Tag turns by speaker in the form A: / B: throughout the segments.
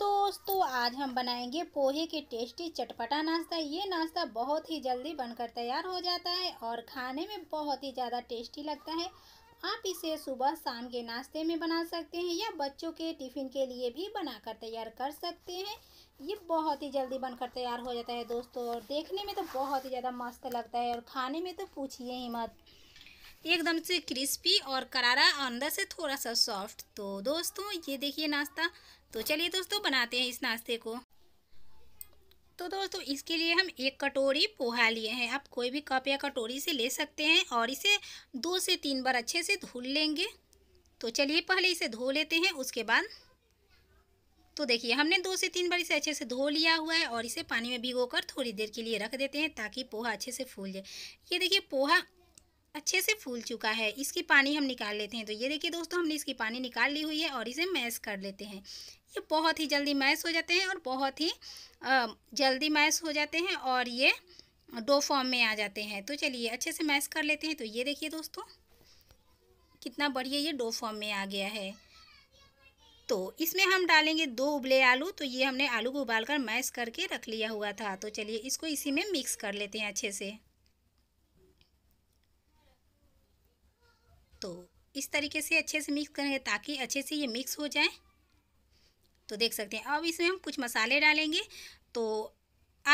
A: दोस्तों आज हम बनाएंगे पोहे के टेस्टी चटपटा नाश्ता ये नाश्ता बहुत ही जल्दी बनकर तैयार हो जाता है और खाने में बहुत ही ज़्यादा टेस्टी लगता है आप इसे सुबह शाम के नाश्ते में बना सकते हैं या बच्चों के टिफ़िन के लिए भी बनाकर तैयार कर सकते हैं ये बहुत ही जल्दी बनकर तैयार हो जाता है दोस्तों और देखने में तो बहुत ही ज़्यादा मस्त लगता है और खाने में तो पूछिए ही मत एकदम से क्रिस्पी और करारा अंदर से थोड़ा सा सॉफ्ट तो दोस्तों ये देखिए नाश्ता तो चलिए दोस्तों बनाते हैं इस नाश्ते को तो दोस्तों इसके लिए हम एक कटोरी पोहा लिए हैं आप कोई भी कप या कटोरी से ले सकते हैं और इसे दो से तीन बार अच्छे से धुल लेंगे तो चलिए पहले इसे धो लेते हैं उसके बाद तो देखिए हमने दो से तीन बार इसे अच्छे से धो लिया हुआ है और इसे पानी में भिगोकर थोड़ी देर के लिए रख देते हैं ताकि पोहा अच्छे से फूल जाए ये देखिए पोहा अच्छे से फूल चुका है इसकी पानी हम निकाल लेते हैं तो ये देखिए दोस्तों हमने इसकी पानी निकाल ली हुई है और इसे मैश कर लेते हैं ये बहुत ही जल्दी मैश हो जाते हैं और बहुत ही जल्दी मैश हो जाते हैं और ये डो फॉर्म में आ जाते हैं तो चलिए अच्छे से मैश कर लेते हैं तो ये देखिए दोस्तों कितना बढ़िया ये डो फॉर्म में आ गया है तो इसमें हम डालेंगे दो उबले आलू तो ये हमने आलू को उबाल कर मैश करके रख लिया हुआ था तो चलिए इसको इसी में मिक्स कर लेते हैं अच्छे से तो इस तरीके से अच्छे से मिक्स करेंगे ताकि अच्छे से ये मिक्स हो जाए तो देख सकते हैं अब इसमें हम कुछ मसाले डालेंगे तो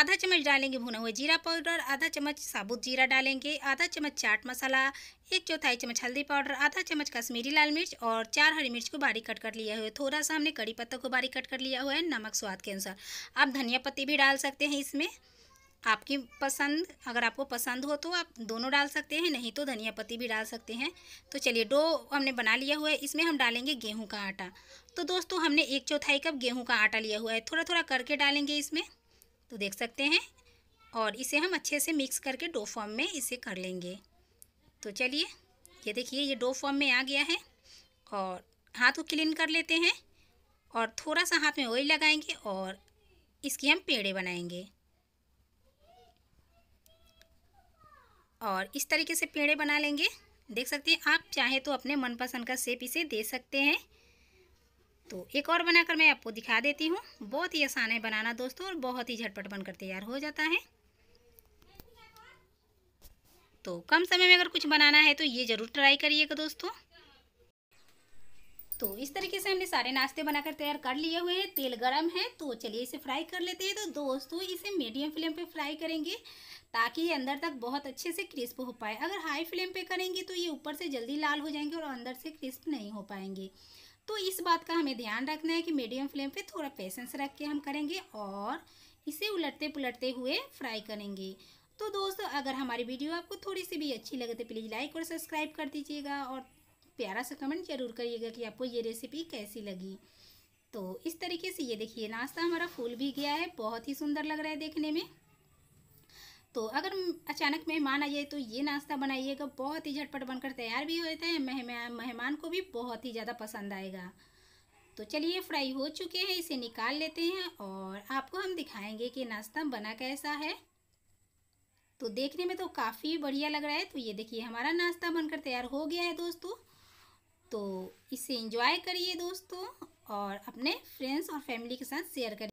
A: आधा चम्मच डालेंगे भुना हुआ जीरा पाउडर आधा चम्मच साबुत जीरा डालेंगे आधा चम्मच चाट मसाला एक चौथाई चम्मच हल्दी पाउडर आधा चम्मच कश्मीरी लाल मिर्च और चार हरी मिर्च को बारीक कट कर लिया हुआ है थोड़ा सा हमने कड़ी पत्ता को बारीक कट कर लिया हुआ है नमक स्वाद के अनुसार आप धनिया पत्ती भी डाल सकते हैं इसमें आपकी पसंद अगर आपको पसंद हो तो आप दोनों डाल सकते हैं नहीं तो धनिया पत्ती भी डाल सकते हैं तो चलिए डो हमने बना लिया हुआ है इसमें हम डालेंगे गेहूं का आटा तो दोस्तों हमने एक चौथाई कप गेहूं का आटा लिया हुआ है थोड़ा थोड़ा करके डालेंगे इसमें तो देख सकते हैं और इसे हम अच्छे से मिक्स करके डो फॉर्म में इसे कर लेंगे तो चलिए ये देखिए ये डो फॉर्म में आ गया है और हाथ को क्लीन कर लेते हैं और थोड़ा सा हाथ में ऑयल लगाएंगे और इसकी हम पेड़े बनाएंगे और इस तरीके से पेड़े बना लेंगे देख सकते हैं आप चाहे तो अपने मनपसंद का सेप इसे दे सकते हैं तो एक और बनाकर मैं आपको दिखा देती हूँ बहुत ही आसान है बनाना दोस्तों और बहुत ही झटपट बनकर तैयार हो जाता है तो कम समय में अगर कुछ बनाना है तो ये ज़रूर ट्राई करिएगा दोस्तों तो इस तरीके से हमने सारे नाश्ते बनाकर तैयार कर लिए हुए हैं तेल गरम है तो चलिए इसे फ्राई कर लेते हैं तो दोस्तों इसे मीडियम फ्लेम पे फ्राई करेंगे ताकि ये अंदर तक बहुत अच्छे से क्रिस्प हो पाए अगर हाई फ्लेम पे करेंगे तो ये ऊपर से जल्दी लाल हो जाएंगे और अंदर से क्रिस्प नहीं हो पाएंगे तो इस बात का हमें ध्यान रखना है कि मीडियम फ्लेम पर थोड़ा पेशेंस रख के हम करेंगे और इसे उलटते पुलटते हुए फ्राई करेंगे तो दोस्तों अगर हमारी वीडियो आपको थोड़ी सी भी अच्छी लगे तो प्लीज़ लाइक और सब्सक्राइब कर दीजिएगा और प्यारा सा कमेंट जरूर करिएगा कि आपको ये रेसिपी कैसी लगी तो इस तरीके से ये देखिए नाश्ता हमारा फूल भी गया है बहुत ही सुंदर लग रहा है देखने में तो अगर अचानक मेहमान आ जाए तो ये नाश्ता बनाइएगा बहुत ही झटपट बनकर तैयार भी होता है मेहमान मेहमान को भी बहुत ही ज़्यादा पसंद आएगा तो चलिए फ्राई हो चुके हैं इसे निकाल लेते हैं और आपको हम दिखाएंगे कि नाश्ता बना कैसा है तो देखने में तो काफ़ी बढ़िया लग रहा है तो ये देखिए हमारा नाश्ता बनकर तैयार हो गया है दोस्तों तो इसे इंजॉय करिए दोस्तों और अपने फ्रेंड्स और फैमिली के साथ शेयर करिए